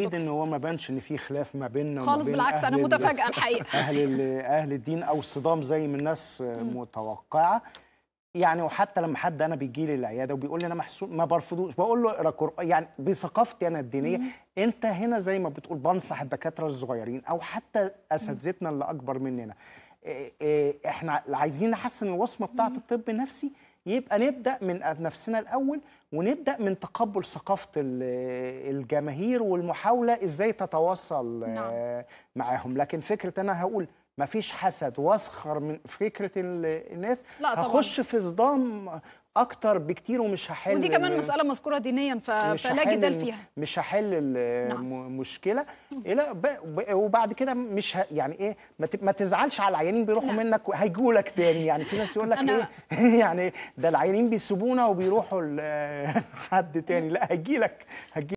اكيد ان هو ما بانش ان في خلاف ما بيننا خالص بين بالعكس انا متفاجئه الحقيقه اهل اهل الدين او صدام زي ما الناس متوقعه يعني وحتى لما حد انا بيجي لي العياده وبيقول لي انا محسوب ما برفضوش بقول له اقرا قران يعني بثقافتي انا الدينيه مم. انت هنا زي ما بتقول بنصح الدكاتره الصغيرين او حتى اساتذتنا اللي اكبر مننا إيه، إيه، احنا عايزين نحسن الوصمه بتاعه الطب النفسي يبقى نبدا من نفسنا الاول ونبدا من تقبل ثقافه الجماهير والمحاوله ازاي تتواصل آه، نعم. معاهم لكن فكره انا هقول ما فيش حسد واسخر من فكره الناس لا طبعا. هخش في صدام اكتر بكتير ومش هحل ودي كمان مساله مذكوره دينيا فلا جدال فيها مش هحل المشكله نعم. لا وبعد كده مش ه... يعني ايه ما, ما تزعلش على العيانين بيروحوا نعم. منك هيجوا لك تاني يعني في ناس يقول لك أنا... ايه يعني ده العيانين بيسيبونا وبيروحوا لحد تاني لا هجيلك هجيلك